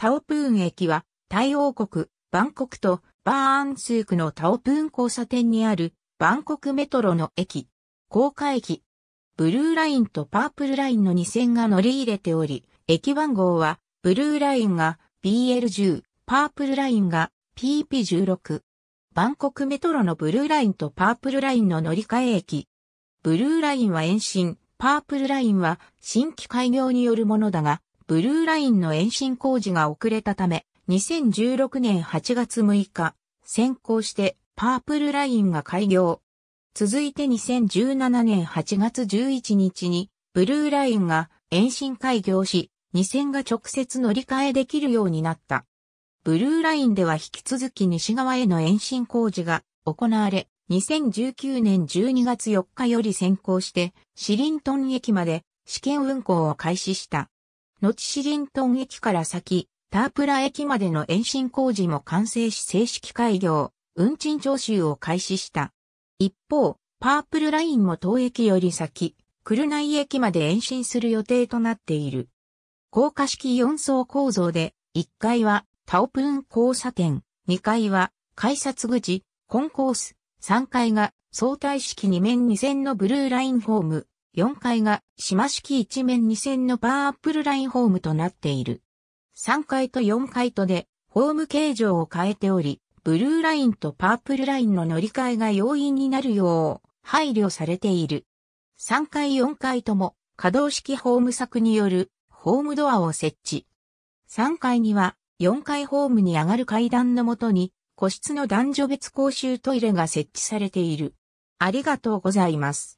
タオプーン駅は、タイ王国、バンコクとバーンスークのタオプーン交差点にある、バンコクメトロの駅、高架駅。ブルーラインとパープルラインの2線が乗り入れており、駅番号は、ブルーラインが BL10、パープルラインが PP16。バンコクメトロのブルーラインとパープルラインの乗り換え駅。ブルーラインは延伸、パープルラインは新規開業によるものだが、ブルーラインの延伸工事が遅れたため、2016年8月6日、先行してパープルラインが開業。続いて2017年8月11日に、ブルーラインが延伸開業し、2線が直接乗り換えできるようになった。ブルーラインでは引き続き西側への延伸工事が行われ、2019年12月4日より先行して、シリントン駅まで試験運行を開始した。後シリントン駅から先、タープラ駅までの延伸工事も完成し正式開業、運賃徴収を開始した。一方、パープルラインも当駅より先、クルナイ駅まで延伸する予定となっている。高架式4層構造で、1階はタオプーン交差点、2階は改札口、コンコース、3階が相対式2面2線のブルーラインホーム、4階が島式一面2線のパーアップルラインホームとなっている。3階と4階とでホーム形状を変えており、ブルーラインとパープルラインの乗り換えが容易になるよう配慮されている。3階4階とも可動式ホーム柵によるホームドアを設置。3階には4階ホームに上がる階段のもとに個室の男女別公衆トイレが設置されている。ありがとうございます。